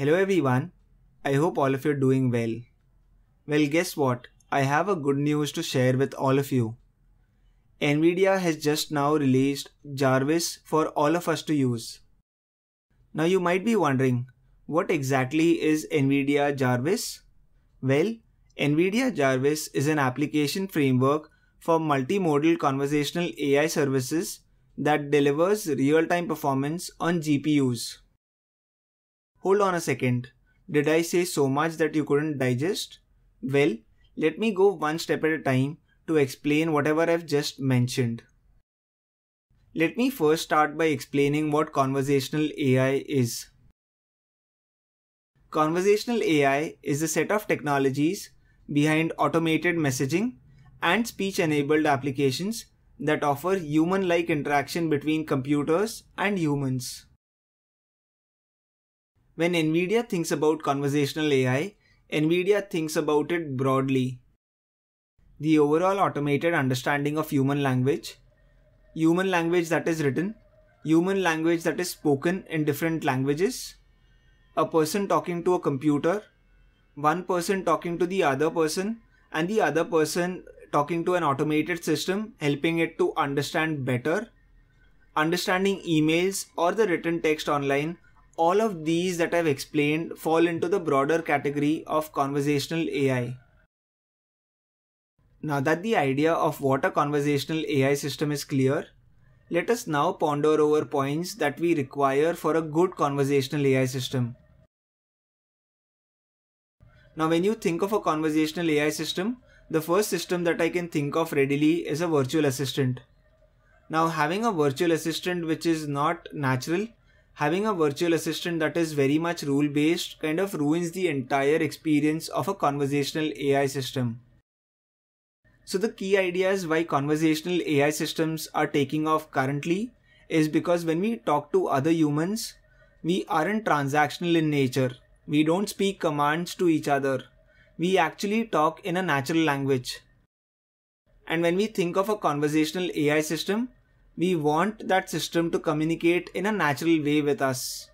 Hello everyone, I hope all of you are doing well. Well, guess what? I have a good news to share with all of you. Nvidia has just now released Jarvis for all of us to use. Now you might be wondering, what exactly is Nvidia Jarvis? Well, Nvidia Jarvis is an application framework for multimodal conversational AI services that delivers real-time performance on GPUs. Hold on a second. Did I say so much that you couldn't digest? Well, let me go one step at a time to explain whatever I've just mentioned. Let me first start by explaining what conversational AI is. Conversational AI is a set of technologies behind automated messaging and speech enabled applications that offer human like interaction between computers and humans. When NVIDIA thinks about conversational AI, NVIDIA thinks about it broadly. The overall automated understanding of human language, human language that is written, human language that is spoken in different languages, a person talking to a computer, one person talking to the other person, and the other person talking to an automated system, helping it to understand better, understanding emails or the written text online, all of these that I've explained fall into the broader category of conversational AI. Now that the idea of what a conversational AI system is clear, let us now ponder over points that we require for a good conversational AI system. Now when you think of a conversational AI system, the first system that I can think of readily is a virtual assistant. Now having a virtual assistant which is not natural having a virtual assistant that is very much rule based kind of ruins the entire experience of a conversational AI system. So, the key ideas why conversational AI systems are taking off currently is because when we talk to other humans, we aren't transactional in nature. We don't speak commands to each other. We actually talk in a natural language. And when we think of a conversational AI system, we want that system to communicate in a natural way with us.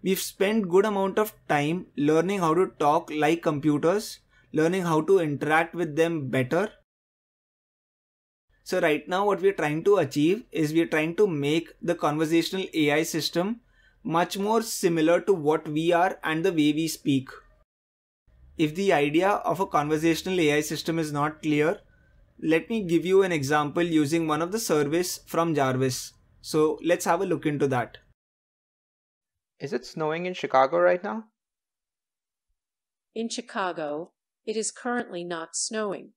We've spent good amount of time learning how to talk like computers, learning how to interact with them better. So right now what we're trying to achieve is we're trying to make the conversational AI system much more similar to what we are and the way we speak. If the idea of a conversational AI system is not clear, let me give you an example using one of the surveys from Jarvis. So let's have a look into that. Is it snowing in Chicago right now? In Chicago, it is currently not snowing.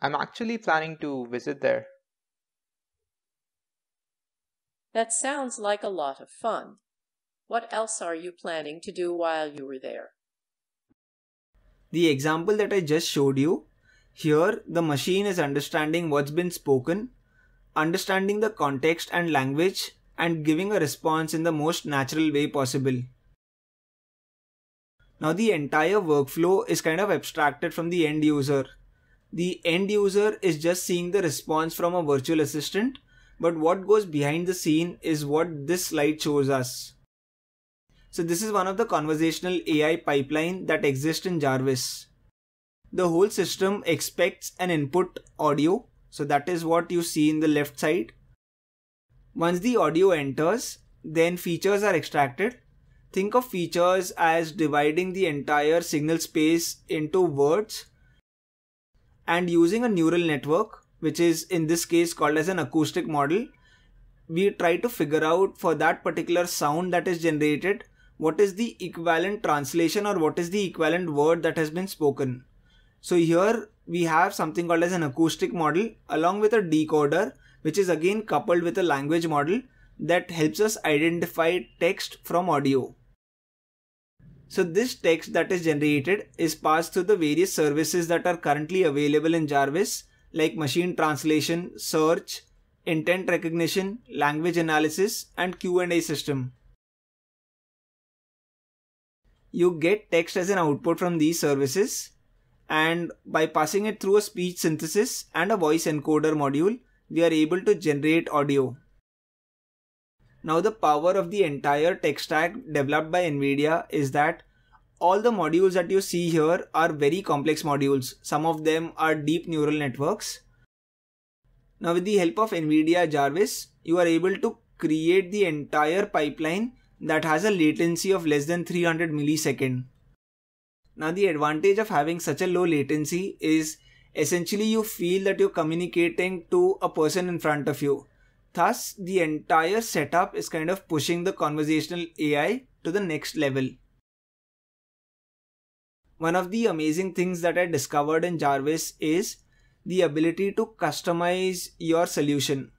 I'm actually planning to visit there. That sounds like a lot of fun. What else are you planning to do while you were there? The example that I just showed you here, the machine is understanding what's been spoken, understanding the context and language, and giving a response in the most natural way possible. Now, the entire workflow is kind of abstracted from the end user. The end user is just seeing the response from a virtual assistant, but what goes behind the scene is what this slide shows us. So this is one of the conversational AI pipeline that exists in Jarvis the whole system expects an input audio. So that is what you see in the left side. Once the audio enters, then features are extracted. Think of features as dividing the entire signal space into words and using a neural network, which is in this case called as an acoustic model. We try to figure out for that particular sound that is generated, what is the equivalent translation or what is the equivalent word that has been spoken. So here we have something called as an acoustic model along with a decoder which is again coupled with a language model that helps us identify text from audio. So this text that is generated is passed through the various services that are currently available in Jarvis like machine translation, search, intent recognition, language analysis and Q&A system. You get text as an output from these services and by passing it through a speech synthesis and a voice encoder module, we are able to generate audio. Now the power of the entire tech stack developed by NVIDIA is that all the modules that you see here are very complex modules. Some of them are deep neural networks. Now with the help of NVIDIA Jarvis, you are able to create the entire pipeline that has a latency of less than 300 milliseconds. Now, the advantage of having such a low latency is essentially you feel that you're communicating to a person in front of you. Thus, the entire setup is kind of pushing the conversational AI to the next level. One of the amazing things that I discovered in Jarvis is the ability to customize your solution.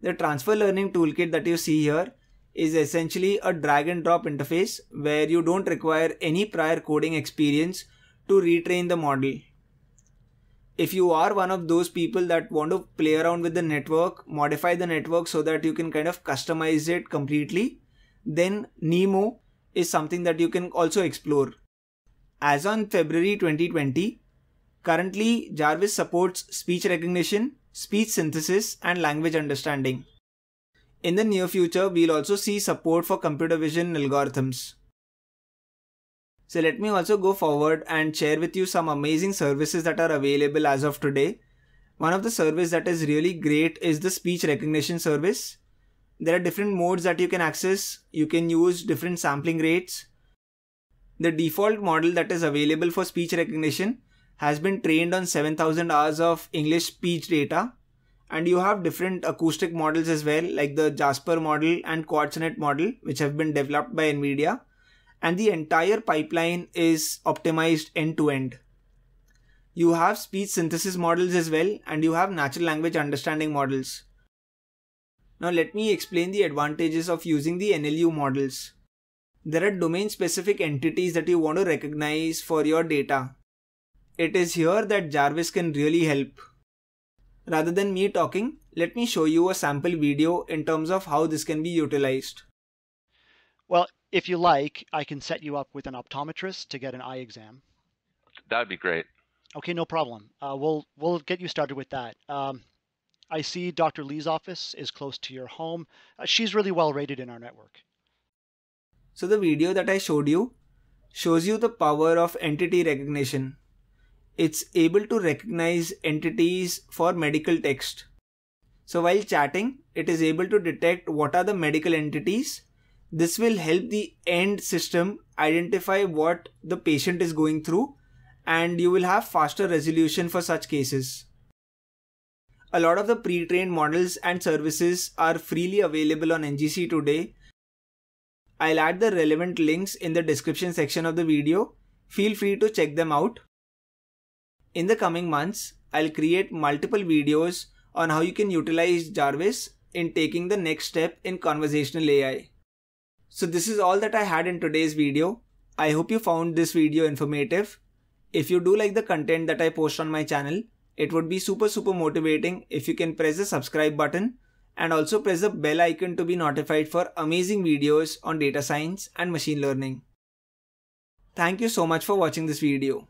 The transfer learning toolkit that you see here is essentially a drag and drop interface where you don't require any prior coding experience to retrain the model. If you are one of those people that want to play around with the network, modify the network so that you can kind of customize it completely, then Nemo is something that you can also explore. As on February 2020, currently Jarvis supports speech recognition, speech synthesis, and language understanding. In the near future, we'll also see support for computer vision algorithms. So let me also go forward and share with you some amazing services that are available as of today. One of the service that is really great is the speech recognition service. There are different modes that you can access. You can use different sampling rates. The default model that is available for speech recognition has been trained on 7000 hours of English speech data and you have different acoustic models as well like the Jasper model and Quartznet model which have been developed by Nvidia and the entire pipeline is optimized end to end. You have speech synthesis models as well and you have natural language understanding models. Now let me explain the advantages of using the NLU models. There are domain specific entities that you want to recognize for your data. It is here that Jarvis can really help. Rather than me talking, let me show you a sample video in terms of how this can be utilized. Well, if you like, I can set you up with an optometrist to get an eye exam. That would be great. Okay, no problem. Uh, we'll we'll get you started with that. Um, I see Dr. Lee's office is close to your home. Uh, she's really well rated in our network. So the video that I showed you shows you the power of entity recognition it's able to recognize entities for medical text. So while chatting, it is able to detect what are the medical entities. This will help the end system identify what the patient is going through and you will have faster resolution for such cases. A lot of the pre-trained models and services are freely available on NGC today. I'll add the relevant links in the description section of the video. Feel free to check them out. In the coming months, I'll create multiple videos on how you can utilize Jarvis in taking the next step in conversational AI. So this is all that I had in today's video. I hope you found this video informative. If you do like the content that I post on my channel, it would be super super motivating if you can press the subscribe button and also press the bell icon to be notified for amazing videos on data science and machine learning. Thank you so much for watching this video.